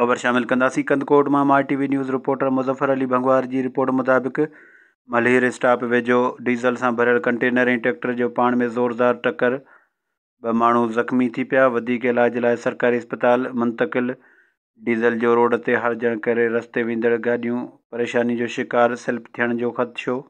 ख़बर शामिलु कंदासीं कंदकोट मां मां T V news reporter Muzaffar Ali Bhangwar जी रिपोर्ट मुताबिक़ मलहिर स्टाप वेझो डीज़ल सां भरियलु कंटेनर ऐं ट्रैक्टर जो पाण में ज़ोरदार टकर ॿ माण्हू ज़ख़्मी थी पिया वधीक इलाज लाइ सरकारी अस्पताल मुंतकिल डीज़ल जो रोड ते हारजणु करे रस्ते वेंदड़ गाॾियूं परेशानी जो शिकारु सिल्पु थियण जो ख़तु